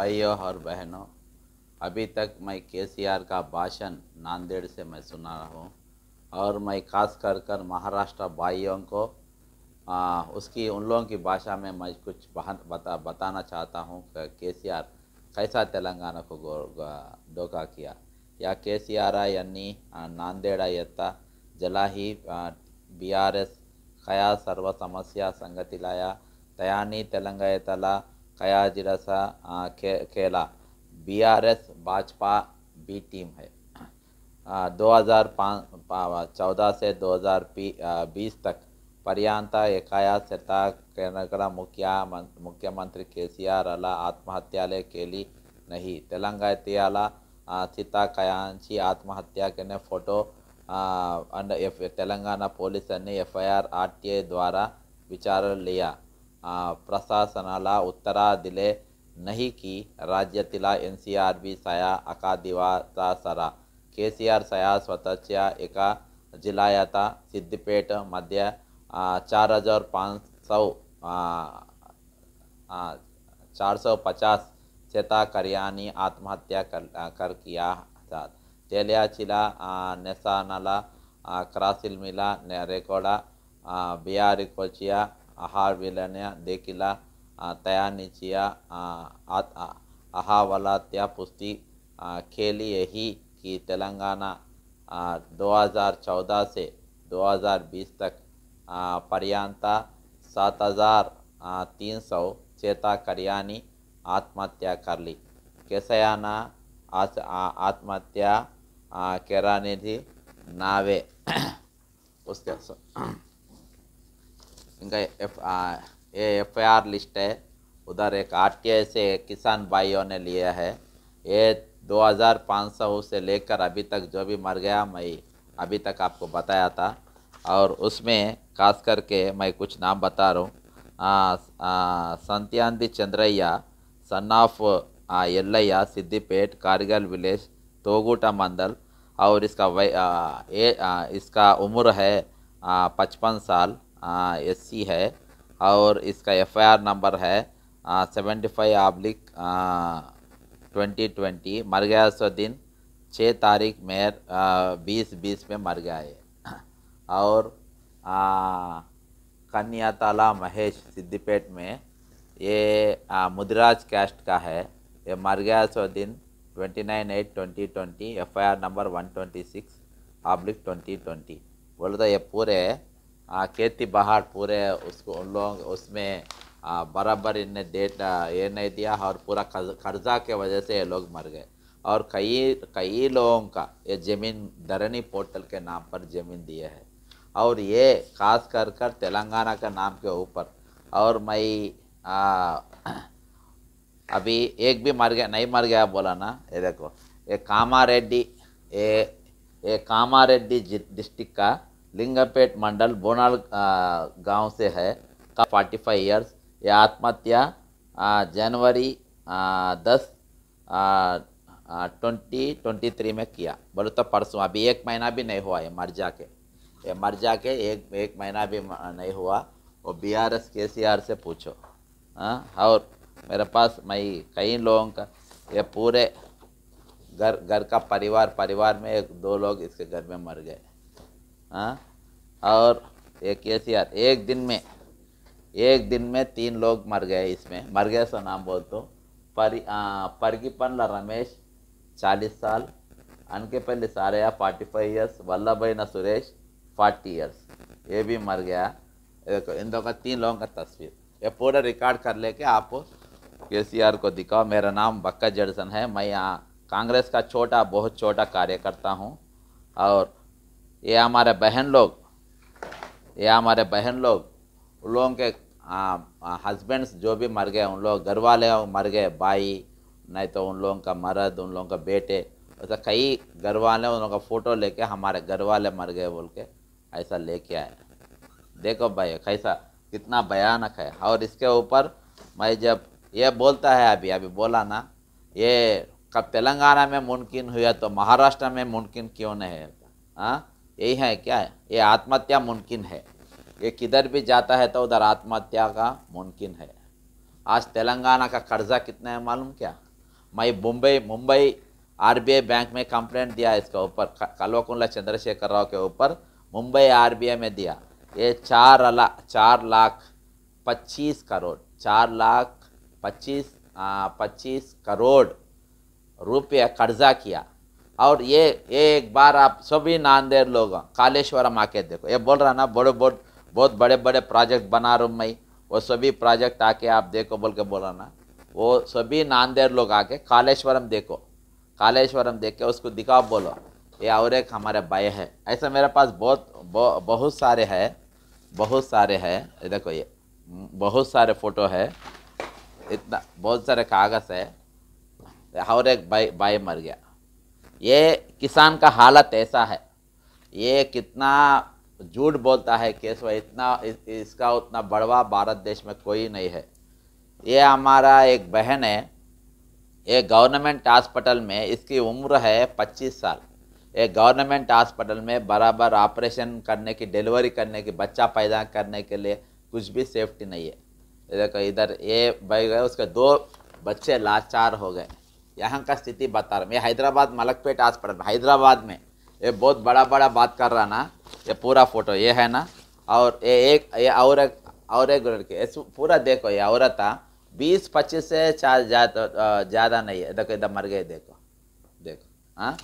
भाइयों और बहनों अभी तक मैं केसीआर का भाषण नांदेड़ से मैं सुना रहा हूँ और मैं खास कर कर महाराष्ट्र भाइयों को आ, उसकी उन लोगों की भाषा में मैं कुछ बता बताना चाहता हूँ कि के सी आर कैसा तेलंगाना को धोखा किया या के सी आर यानी नांदेड़ यत्ता जला ही बी आर एस ख़या सर्व समस्या संगति लाया तयानी तेलंगा तला कयाजरसा खे, खेला बीआरएस भाजपा बी टीम है दो हज़ार चौदह से दो हज़ार बीस तक पर्यांता एकाया सरता केनगड़ा मुखिया मुख्यमंत्री के सी आर अला आत्महत्या ले के लिए नहीं तेलंगाला सीता कयांची आत्महत्या के फोटो तेलंगाना पुलिस ने F I R R T I द्वारा विचार लिया उत्तरा दिले नहीं राज्य राज्यातिला एन सी आर बी सया अका सरा के सी आर सया एक एका सिद्धिपेट मध्य चार हजार पाँच सौ चार सौ पचास करियानी आत्महत्या कर कर किया जात तेल्याचिला नेसानाला क्रासिलमिला रेकोडा बियारिकोचिया देखिला तया निचिया आहावला त्या पुष्टि खेली यही कि तेलंगाना 2014 से 2020 तक पर्यांता सात हज़ार तीन सौ चेता करियानी आत्महत्या कर ली केसयाना आत्महत्या केरानिधि नावे उसके इनका एफ ये एफ आर लिस्ट है उधर एक आर टी आई से किसान भाइयों ने लिया है ये 2500 से लेकर अभी तक जो भी मर गया मैं अभी तक आपको बताया था और उसमें खास करके मैं कुछ नाम बता रहा हूँ Santyandi Chandraiah son of Yellaiah Siddipet Kargil village Toguta mandal और इसका वै आ, ए, आ, इसका उम्र है पचपन साल एस सी है और इसका एफ आई आर नंबर है seventy five oblique twenty twenty मर गया सो दिन छः तारीख मेर बीस बीस में मर गया है और कन्याताला महेश सिद्धिपेट में ये आ, कैस्ट का है ये मर गया सो दिन twenty nine eight twenty twenty F I R number one twenty six oblique twenty twenty बोलता ये पूरे खेती बाहर पूरे उसको उन लोग उसमें बराबर इनने डेट ये नहीं दिया और पूरा कर्जा के वजह से ये लोग मर गए और कई कई लोगों का ये ज़मीन धरणी पोर्टल के नाम पर ज़मीन दिए है और ये खास कर कर तेलंगाना के नाम के ऊपर और मैं अभी एक भी मर गया नहीं मर गया बोला ना ये देखो ये कामा रेड्डी ये ये कामा रेड्डी डिस्ट्रिक्ट का लिंगपेट मंडल बोनाल गांव से है का फोर्टी फाइव ईयर्स यह आत्महत्या जनवरी दस ट्वेंटी ट्वेंटी थ्री में किया बोले तो परसों अभी एक महीना भी नहीं हुआ है मर जा के ये मर जा के एक एक महीना भी नहीं हुआ और बी आर एस के सी आर से पूछो हाँ और मेरे पास मई कई लोगों का ये पूरे घर घर का परिवार परिवार में एक दो लोग इसके घर में मर गए हाँ और एक एसीआर एक दिन में एक दिन में तीन लोग मर गए इसमें मर गए सो नाम बोल तो परी परगीपनला रमेश चालीस साल अनकेपल्ली सारया फार्टी फाइव इयर्स वल्लभ न सुरेश फार्टी इयर्स ये भी मर गया देखो इन दो का तीन लोगों का तस्वीर ये पूरा रिकॉर्ड कर लेके आप के सी आर को दिखाओ मेरा नाम बक्का जड़सन है मैं यहाँ कांग्रेस का छोटा बहुत छोटा कार्यकर्ता हूँ और ये हमारे बहन लोग ये हमारे बहन लोग उन लोगों के हस्बैंड्स जो भी मर गए उन लोग घर वाले मर गए भाई नहीं तो उन लोगों का मर्द उन लोगों का बेटे ऐसा कई घर वाले उन लोगों का फ़ोटो लेके हमारे घर वाले मर गए बोल के ऐसा लेके आए देखो भाई कैसा कितना भयानक है और इसके ऊपर मैं जब ये बोलता है अभी अभी बोला ना ये कब तेलंगाना में मुमकिन हुआ तो महाराष्ट्र में मुमकिन क्यों नहीं है हाँ यही है क्या है ये आत्महत्या मुमकिन है ये किधर भी जाता है तो उधर आत्महत्या का मुमकिन है आज तेलंगाना का कर्जा कितना है मालूम क्या मैं मुंबई मुंबई आरबीआई बैंक में कंप्लेंट दिया इसके ऊपर कलवकुंडला चंद्रशेखर राव के ऊपर मुंबई आरबीआई में दिया ये चार ला चार लाख पच्चीस करोड़ चार लाख पच्चीस पच्चीस करोड़ रुपये कर्जा किया और ये एक बार आप सभी नांदेड़ लोग कालेश्वरम आके देखो ये बोल रहा ना बड़े बहुत बहुत बड़े बड़े प्रोजेक्ट बना रहा हूँ मैं वो सभी प्रोजेक्ट आके आप देखो बोल के बोला ना वो सभी नांदेड़ लोग आके कालेश्वरम देखो कालेश्वरम देख के उसको दिखाओ बोलो ये और एक हमारे भाई है ऐसे मेरे पास बहुत बहु, बहुत सारे है बहुत सारे है देखो ये बहुत सारे फ़ोटो है इतना बहुत सारे कागज़ है और एक भाई भाई मर गया ये किसान का हालत ऐसा है ये कितना झूठ बोलता है केशव इतना इसका उतना बड़वा भारत देश में कोई नहीं है ये हमारा एक बहन है ये गवर्नमेंट हॉस्पिटल में इसकी उम्र है पच्चीस साल ये गवर्नमेंट हॉस्पिटल में बराबर ऑपरेशन करने की डिलीवरी करने की बच्चा पैदा करने के लिए कुछ भी सेफ्टी नहीं है देखो इधर ये भाई गए उसके दो बच्चे लाचार हो गए यहाँ का स्थिति बता रहा हूँ मैं हैदराबाद मलकपेट पड़ा हैदराबाद में ये बहुत बड़ा बड़ा बात कर रहा ना ये पूरा फोटो ये है ना और ये एक ये एक और एक लड़के पूरा देखो ये औरत हाँ, बीस पच्चीस से चार ज़्यादा नहीं है देखो इधर मर गए देखो देखो हाँ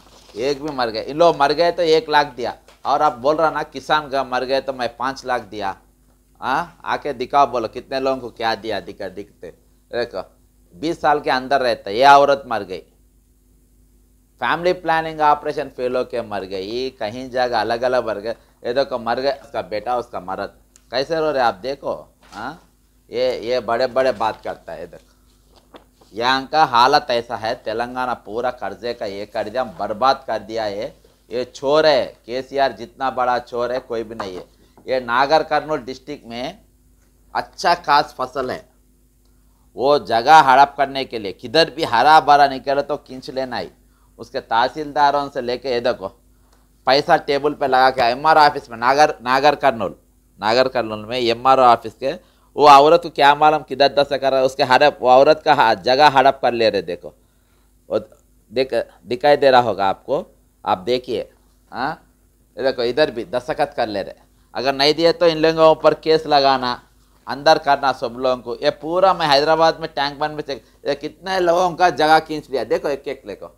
एक भी मर गए इन लोग मर गए तो एक लाख दिया और आप बोल रहा ना किसान का मर गए तो मैं पाँच लाख दिया हाँ आके दिखाओ बोलो कितने लोगों को क्या दिया दिखा दिखते देखो बीस साल के अंदर रहता है ये औरत मर गई फैमिली प्लानिंग ऑपरेशन फेल होके मर गई कहीं जगह अलग अलग मर गए ये देखो मर गए उसका बेटा उसका मरद कैसे रो रहे आप देखो हाँ ये ये बड़े बड़े बात करता है देखो यहाँ का हालत ऐसा है तेलंगाना पूरा कर्जे का ये कर दिया बर्बाद कर दिया है ये चोर है के जितना बड़ा चोर है कोई भी नहीं है ये नागर कर्नूल डिस्ट्रिक्ट में अच्छा खास फसल है वो जगह हड़प करने के लिए किधर भी हरा भरा निकले तो खींच लेना ही उसके तहसीलदारों से लेके ये देखो पैसा टेबल पे लगा के एम ऑफिस में नागर नागर कर्नूल नागर कर्नूल में एम ऑफिस के वो औरत को क्या मालूम किधर दस कर रहा है उसके हड़प वो औरत का जगह हड़प कर ले रहे देखो वो देख दिखाई दे रहा होगा आपको आप देखिए हाँ देखो इधर भी दस्तखत कर ले रहे अगर नहीं दिए तो इन लोगों पर केस लगाना अंदर करना सब लोगों को ये पूरा मैं हैदराबाद में टैंक बन में चेक कितने लोगों का जगह खींच लिया देखो एक एक देखो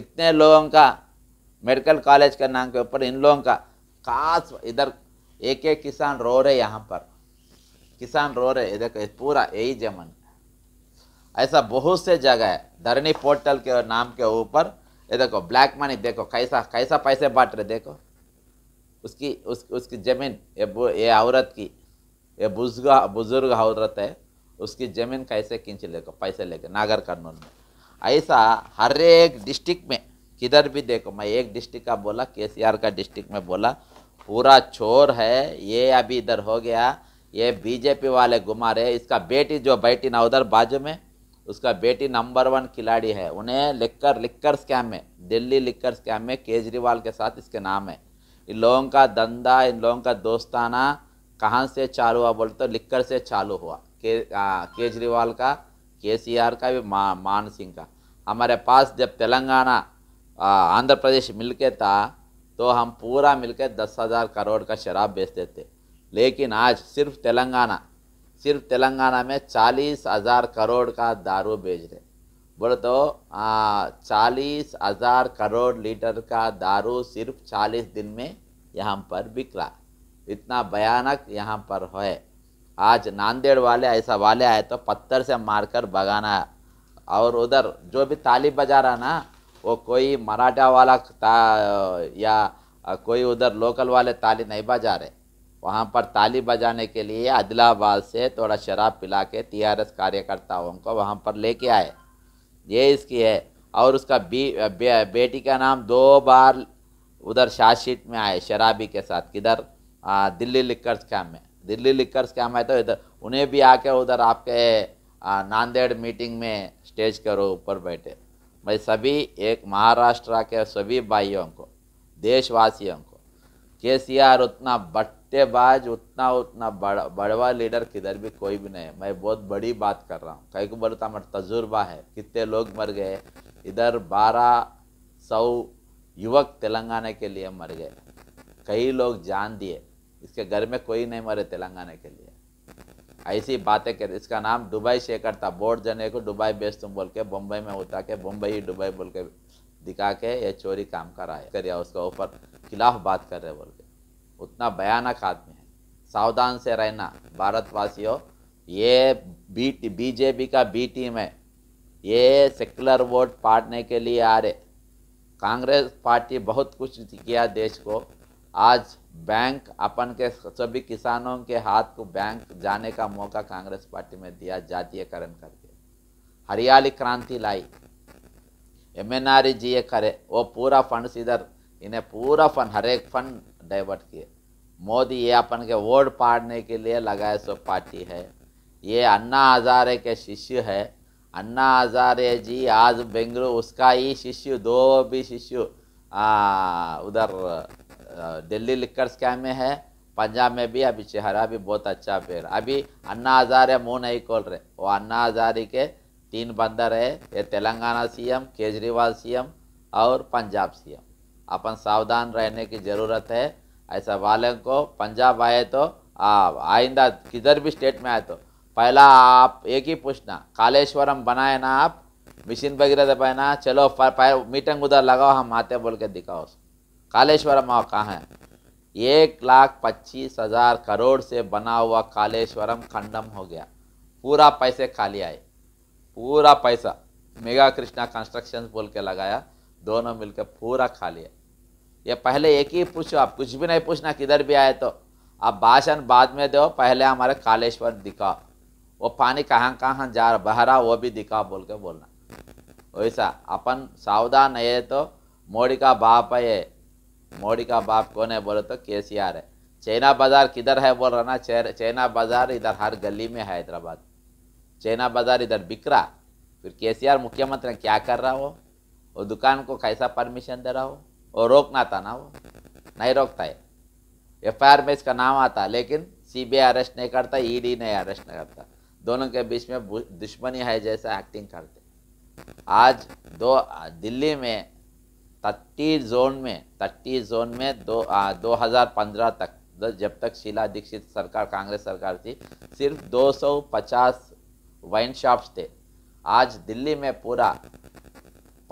इतने लोगों का मेडिकल कॉलेज के नाम के ऊपर इन लोगों का खास इधर एक एक किसान रो रहे यहाँ पर किसान रो रहे देखो पूरा यही जमन ऐसा बहुत से जगह है धरणी पोर्टल के नाम के ऊपर ये देखो ब्लैक मनी देखो कैसा कैसा पैसे बांट रहे देखो उसकी उस, उसकी ज़मीन ये ये औरत की ये बुजुर्ग बुजुर्ग औरत है उसकी ज़मीन कैसे खींच लेको पैसे लेके नागर कानून में ऐसा हर एक डिस्ट्रिक्ट में किधर भी देखो मैं एक डिस्ट्रिक्ट का बोला के का डिस्ट्रिक्ट में बोला पूरा चोर है ये अभी इधर हो गया ये बीजेपी वाले घुमा रहे इसका बेटी जो बैठी ना उधर बाजू में उसका बेटी नंबर वन खिलाड़ी है उन्हें लिखकर लिखकर स्कैम में दिल्ली लिखकर स्कैम में केजरीवाल के साथ इसके नाम है इन लोगों का धंधा इन लोगों का दोस्ताना कहाँ से चालू हुआ बोलते तो लिखकर से चालू हुआ के केजरीवाल का के सी आर का भी मा, मान सिंह का हमारे पास जब तेलंगाना आंध्र प्रदेश मिल के था तो हम पूरा के दस हज़ार करोड़ का शराब बेचते थे लेकिन आज सिर्फ तेलंगाना सिर्फ तेलंगाना में चालीस हज़ार करोड़ का दारू बेच रहे बोले तो चालीस हज़ार करोड़ लीटर का दारू सिर्फ चालीस दिन में यहाँ पर बिक रहा इतना भयानक यहाँ पर है आज नांदेड़ वाले ऐसा वाले आए तो पत्थर से मारकर भगाना और उधर जो भी ताली बजा रहा ना वो कोई मराठा वाला या कोई उधर लोकल वाले ताली नहीं बजा रहे वहाँ पर ताली बजाने के लिए आदिलाबाद से थोड़ा शराब पिला के टी आर एस कार्यकर्ताओं को वहाँ पर लेके आए ये इसकी है और उसका बी, बे, बेटी का नाम दो बार उधर शार्जशीट में आए शराबी के साथ किधर आ, दिल्ली लिकर्स कैम में दिल्ली लिकर्स कैम है तो इधर उन्हें भी आके उधर आपके नांदेड़ मीटिंग में स्टेज करो ऊपर बैठे मैं सभी एक महाराष्ट्र के सभी भाइयों को देशवासियों को के सी आर उतना बट्टेबाज उतना उतना बड़ बड़वा लीडर किधर भी कोई भी नहीं है मैं बहुत बड़ी बात कर रहा हूँ कहीं को बोलता मेरा तजुर्बा है कितने लोग मर गए इधर बारह सौ युवक तेलंगाना के लिए मर गए कई लोग जान दिए इसके घर में कोई नहीं मरे तेलंगाना के लिए ऐसी बातें कर इसका नाम दुबई शेखर था बोर्ड जने को दुबई बेच तुम बोल के बम्बई में उतार के बम्बई ही दुबई बोल के दिखा के ये चोरी काम कराया करिया उसके ऊपर खिलाफ बात कर रहे बोल के उतना भयानक आदमी है सावधान से रहना भारतवासियों ये बी बीजेपी का बी टीम है ये सेकुलर वोट पाटने के लिए आ रहे कांग्रेस पार्टी बहुत कुछ किया देश को आज बैंक अपन के सभी किसानों के हाथ को बैंक जाने का मौका कांग्रेस पार्टी में दिया जातीयकरण करके हरियाली क्रांति लाई M N R G A करे वो पूरा फंड इधर इन्हें पूरा फंड हर एक फंड डाइवर्ट किए मोदी ये अपन के वोट पाड़ने के लिए लगाए सो पार्टी है ये अन्ना हजारे के शिष्य है अन्ना हजारे जी आज बेंगलुरु उसका ही शिष्य दो भी शिष्य उधर दिल्ली लिकर स्कैम में है पंजाब में भी अभी चेहरा भी बहुत अच्छा पेर अभी अन्ना हज़ारे मुँह नहीं खोल रहे वो अन्ना हज़ारी के तीन बंदर है ये तेलंगाना सीएम केजरीवाल सीएम और पंजाब सीएम अपन सावधान रहने की ज़रूरत है ऐसा वाले को पंजाब आए तो आइंदा किधर भी स्टेट में आए तो पहला आप एक ही पूछना कालेश्वरम बनाए ना आप मशीन वगैरह दबाए तो ना चलो मीटिंग उधर लगाओ हम आते बोल के दिखाओ उसको कालेश्वरम वहाँ कहाँ है एक लाख पच्चीस हजार करोड़ से बना हुआ कालेश्वरम खंडम हो गया पूरा पैसे खाली आए पूरा पैसा मेगा कृष्णा कंस्ट्रक्शन बोल के लगाया दोनों मिलकर पूरा खाली है ये पहले एक ही पूछो आप कुछ भी नहीं पूछना किधर भी आए तो आप भाषण बाद में दो पहले हमारे कालेश्वर दिखाओ वो पानी कहाँ कहाँ जा रहा बहरा वो भी दिखाओ बोल के बोलना वैसा अपन सावधान है तो मोड़ी का बाप है मोदी का बाप कौन है बोले तो के है चाइना बाज़ार किधर है बोल रहा ना चाइना बाज़ार इधर हर गली में है हैदराबाद चाइना बाज़ार इधर बिक रहा फिर के मुख्यमंत्री क्या कर रहा हो और दुकान को कैसा परमिशन दे रहा हो और रोकना था ना वो नहीं रोकता है एफ में इसका नाम आता लेकिन आई अरेस्ट नहीं करता डी नहीं अरेस्ट नहीं करता दोनों के बीच में दुश्मनी है जैसा एक्टिंग करते आज दो दिल्ली में तट्टी जोन में तट्टी जोन में दो आ, 2015 तक जब तक शीला दीक्षित सरकार कांग्रेस सरकार थी सिर्फ 250 वाइन शॉप्स थे आज दिल्ली में पूरा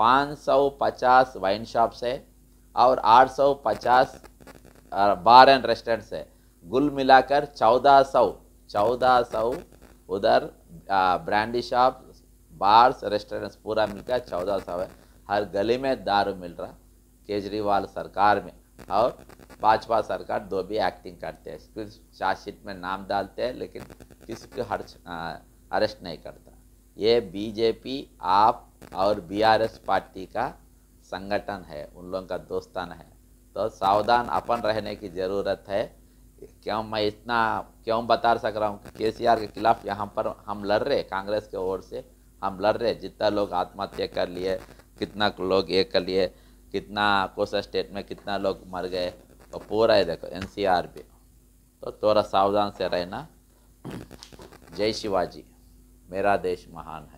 550 वाइन शॉप्स है और 850 बार एंड रेस्टोरेंट्स है गुल मिलाकर चौदह सौ चौदह सौ उधर ब्रांडी शॉप बार्स रेस्टोरेंट्स पूरा मिलकर चौदह सौ है हर गले में दारू मिल रहा केजरीवाल सरकार में और भाजपा सरकार दो भी एक्टिंग करते हैं फिर चार्जशीट में नाम डालते हैं लेकिन किसी को हर अरेस्ट नहीं करता ये बीजेपी आप और बीआरएस पार्टी का संगठन है उन लोगों का दोस्तान है तो सावधान अपन रहने की ज़रूरत है क्यों मैं इतना क्यों बता सक रहा हूँ के सी के खिलाफ यहाँ पर हम लड़ रहे कांग्रेस के ओर से हम लड़ रहे जितना लोग आत्महत्या कर लिए कितना लोग ये कर लिए कितना कोसा स्टेट में कितना लोग मर गए और तो पूरा है देखो एन सी आर भी तो थोड़ा सावधान से रहना जय शिवाजी मेरा देश महान है